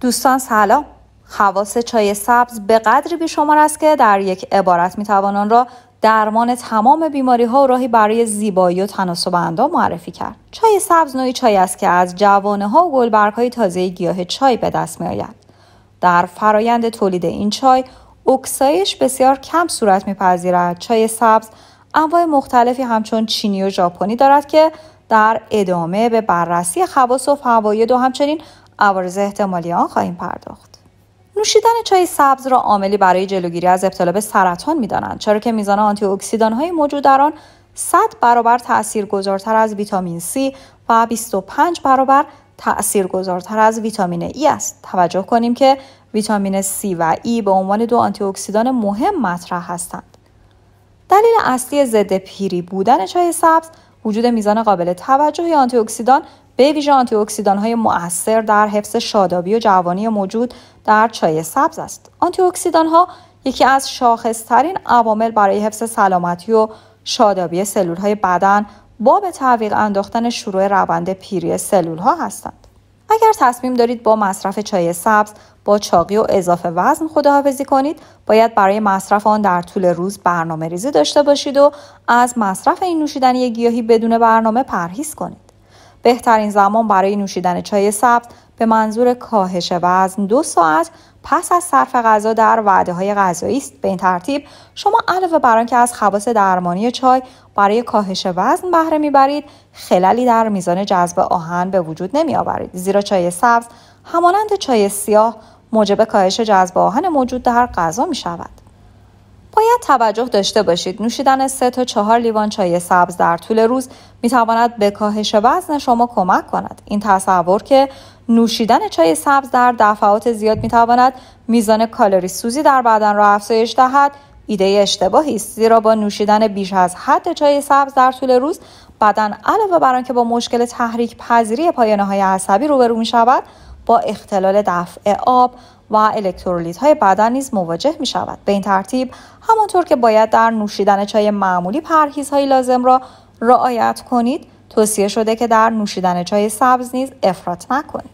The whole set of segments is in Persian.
دوستان سلام خواص چای سبز به قدری بیشمار است که در یک عبارت میتوان آن را درمان تمام بیماری ها و راهی برای زیبایی و تناسب اندام معرفی کرد چای سبز نوعی چای است که از جوانه ها و گلبرگ های تازه گیاه چای به دست می در فرایند تولید این چای اکسایش بسیار کم صورت میپذیرد چای سبز انواع مختلفی همچون چینی و ژاپنی دارد که در ادامه به بررسی خواص و فواید و همچنین عوارض احتمالی آن خواهیم پرداخت نوشیدن چای سبز را عاملی برای جلوگیری از ابتلا به سرطان میدانند چرا که میزان آنتی های موجود در آن 100 برابر تاثیرگذارتر از ویتامین C و 25 برابر تاثیرگذارتر از ویتامین E است. توجه کنیم که ویتامین C و E به عنوان دو آنتی اکسیدان مهم مطرح هستند. دلیل اصلی ضد پیری بودن چای سبز وجود میزان قابل توجهی آنتی اکسیدان به ویژه آنتی های مؤثر در حفظ شادابی و جوانی موجود در چای سبز است. آنتی ها یکی از شاخصترین عوامل برای حفظ سلامتی و شادابی سلول های بدن با به تعویق انداختن شروع روند پیری سلول ها هستند. اگر تصمیم دارید با مصرف چای سبز با چاقی و اضافه وزن خداحافظی کنید باید برای مصرف آن در طول روز برنامه ریزی داشته باشید و از مصرف این نوشیدنی گیاهی بدون برنامه پرهیز کنید بهترین زمان برای نوشیدن چای سبز به منظور کاهش وزن دو ساعت پس از صرف غذا در وعده های غذایی است به این ترتیب شما علاوه بر آنکه از خواص درمانی چای برای کاهش وزن بهره میبرید خللی در میزان جذب آهن به وجود آورید زیرا چای سبز همانند چای سیاه موجب کاهش جذب آهن موجود در غذا می شود. باید توجه داشته باشید نوشیدن 3 تا 4 لیوان چای سبز در طول روز میتواند به کاهش وزن شما کمک کند این تصور که نوشیدن چای سبز در دفعات زیاد میتواند میزان کالری سوزی در بدن را افزایش دهد ایده اشتباهی است زیرا با نوشیدن بیش از حد چای سبز در طول روز بدن علاوه بر آنکه با مشکل تحریک پذیری پایانه های عصبی روبرو می شود با اختلال دفع آب و الکترولیت های بدن نیز مواجه می شود به این ترتیب همانطور که باید در نوشیدن چای معمولی های لازم را رعایت کنید توصیه شده که در نوشیدن چای سبز نیز افراط نکنید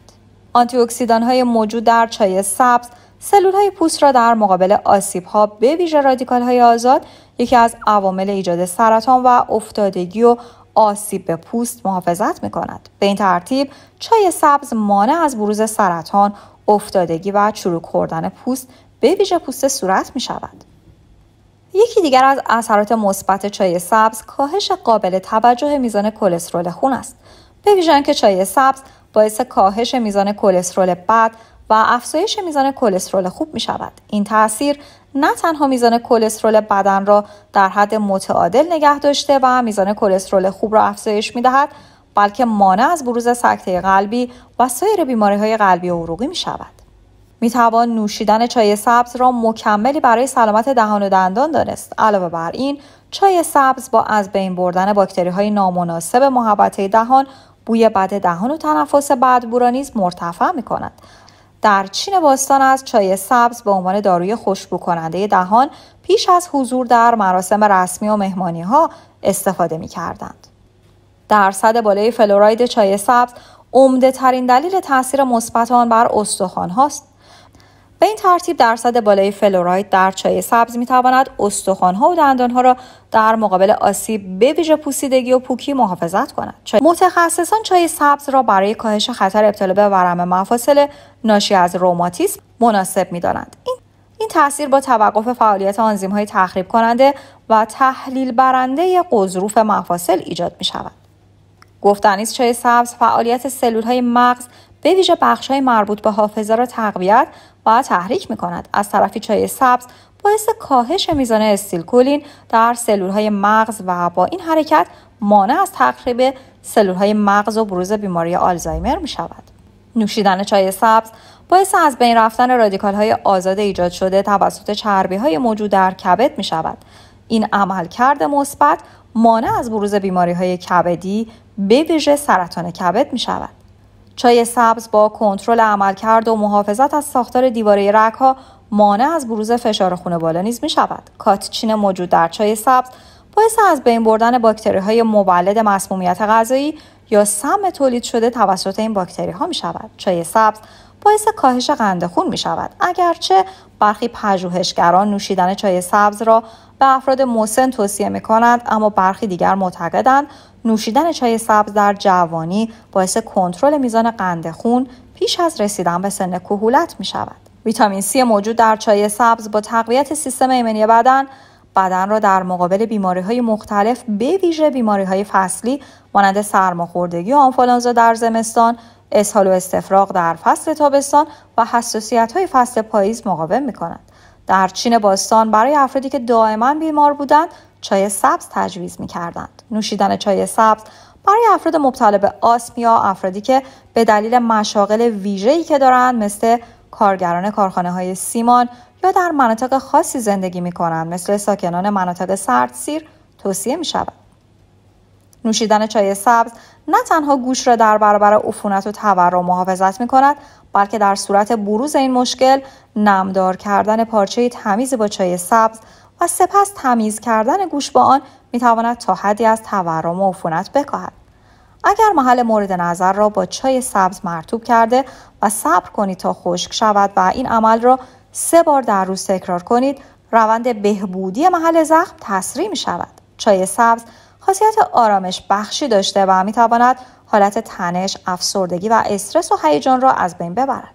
آنتی اکسیدان های موجود در چای سبز سلول های پوست را در مقابل آسیب ها به ویژه رادیکال های آزاد یکی از عوامل ایجاد سرطان و افتادگی و آسیب به پوست محافظت می کند. به این ترتیب چای سبز مانع از بروز سرطان، افتادگی و چروک خوردن پوست به ویژه پوست صورت می شود. یکی دیگر از اثرات مثبت چای سبز کاهش قابل توجه میزان کلسترول خون است. به ویژه که چای سبز باعث کاهش میزان کلسترول بد و افزایش میزان کلسترول خوب می شود. این تاثیر نه تنها میزان کلسترول بدن را در حد متعادل نگه داشته و میزان کلسترول خوب را افزایش می دهد بلکه مانع از بروز سکته قلبی و سایر بیماری های قلبی و عروقی می شود. می توان نوشیدن چای سبز را مکملی برای سلامت دهان و دندان دانست. علاوه بر این، چای سبز با از بین بردن باکتری های نامناسب محبته دهان، بوی بد دهان و تنفس بد نیز مرتفع می کند. در چین باستان از چای سبز به عنوان داروی خوشبو کننده دهان پیش از حضور در مراسم رسمی و مهمانی ها استفاده می کردند. درصد بالای فلوراید چای سبز عمده ترین دلیل تاثیر مثبت آن بر استخوان هاست. به این ترتیب درصد بالای فلوراید در چای سبز می تواند استخوان ها و دندان ها را در مقابل آسیب به ویژه پوسیدگی و پوکی محافظت کند. چای... متخصصان چای سبز را برای کاهش خطر ابتلا به ورم مفاصل ناشی از روماتیسم مناسب می دانند. این این تاثیر با توقف فعالیت های تخریب کننده و تحلیل برنده قضروف مفاصل ایجاد می شود. نیز چای سبز فعالیت سلول های مغز به ویژه بخش های مربوط به حافظه را تقویت و تحریک می کند. از طرفی چای سبز باعث کاهش میزان استیلکولین در سلول های مغز و با این حرکت مانع از تخریب سلول های مغز و بروز بیماری آلزایمر می شود. نوشیدن چای سبز باعث از بین رفتن رادیکال های آزاد ایجاد شده توسط چربی های موجود در کبد می شود. این عملکرد مثبت مانع از بروز بیماری های کبدی به ویژه سرطان کبد می شود. چای سبز با کنترل عملکرد و محافظت از ساختار دیواره رگها مانع از بروز فشار خون بالا نیز می شود. کاتچین موجود در چای سبز باعث از بین بردن باکتری های مولد مسمومیت غذایی یا سم تولید شده توسط این باکتری ها می شود. چای سبز باعث کاهش قند خون می شود. اگرچه برخی پژوهشگران نوشیدن چای سبز را به افراد موسن توصیه می اما برخی دیگر معتقدند نوشیدن چای سبز در جوانی باعث کنترل میزان قند خون پیش از رسیدن به سن کهولت می شود. ویتامین سی موجود در چای سبز با تقویت سیستم ایمنی بدن بدن را در مقابل بیماری های مختلف به ویژه بیماری های فصلی مانند سرماخوردگی و آنفولانزا در زمستان اسهال و استفراغ در فصل تابستان و حساسیت های فصل پاییز مقاوم می در چین باستان برای افرادی که دائما بیمار بودند چای سبز تجویز می کردند. نوشیدن چای سبز برای افراد مبتلا به آسم یا افرادی که به دلیل مشاغل ویژه‌ای که دارند مثل کارگران کارخانه های سیمان یا در مناطق خاصی زندگی می کنند مثل ساکنان مناطق سردسیر توصیه می شود. نوشیدن چای سبز نه تنها گوش را در برابر عفونت و تورم محافظت می کند بلکه در صورت بروز این مشکل نمدار کردن پارچه تمیز با چای سبز و سپس تمیز کردن گوش با آن می تواند تا حدی از تورم و عفونت بکاهد اگر محل مورد نظر را با چای سبز مرتوب کرده و صبر کنید تا خشک شود و این عمل را سه بار در روز تکرار کنید روند بهبودی محل زخم تسریع می شود چای سبز خاصیت آرامش بخشی داشته و تواند حالت تنش، افسردگی و استرس و هیجان را از بین ببرد.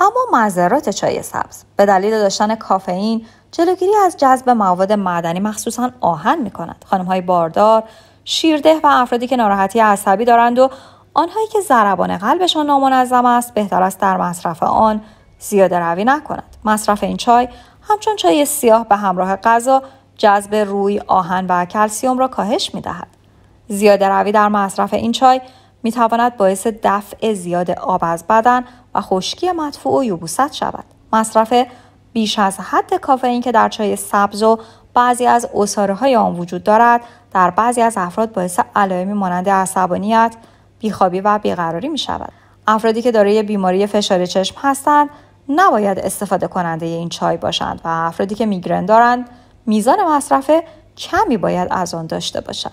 اما مذرات چای سبز به دلیل داشتن کافئین جلوگیری از جذب مواد معدنی مخصوصا آهن می کند. خانم های باردار، شیرده و افرادی که ناراحتی عصبی دارند و آنهایی که ضربان قلبشان نامنظم است بهتر است در مصرف آن زیاده روی نکنند. مصرف این چای همچون چای سیاه به همراه غذا جذب روی، آهن و کلسیوم را کاهش می دهد. زیاده روی در مصرف این چای می تواند باعث دفع زیاد آب از بدن و خشکی مدفوع و یوبوست شود. مصرف بیش از حد کافئین که در چای سبز و بعضی از اصاره های آن وجود دارد در بعضی از افراد باعث علائمی مانند عصبانیت، بیخوابی و بیقراری می شود. افرادی که دارای بیماری فشار چشم هستند نباید استفاده کننده این چای باشند و افرادی که میگرن دارند میزان مصرف کمی باید از آن داشته باشد.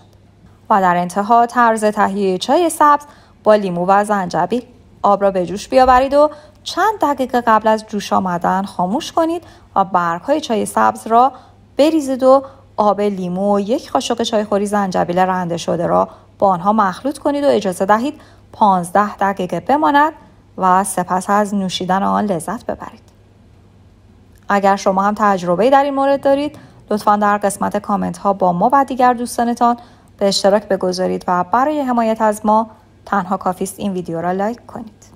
و در انتها طرز تهیه چای سبز با لیمو و زنجبیل آب را به جوش بیاورید و چند دقیقه قبل از جوش آمدن خاموش کنید و برگ های چای سبز را بریزید و آب لیمو و یک قاشق خوری زنجبیل رنده شده را با آنها مخلوط کنید و اجازه دهید 15 دقیقه بماند و سپس از نوشیدن آن لذت ببرید. اگر شما هم تجربه در این مورد دارید لطفا در قسمت کامنت ها با ما و دیگر دوستانتان به اشتراک بگذارید و برای حمایت از ما تنها کافیست این ویدیو را لایک کنید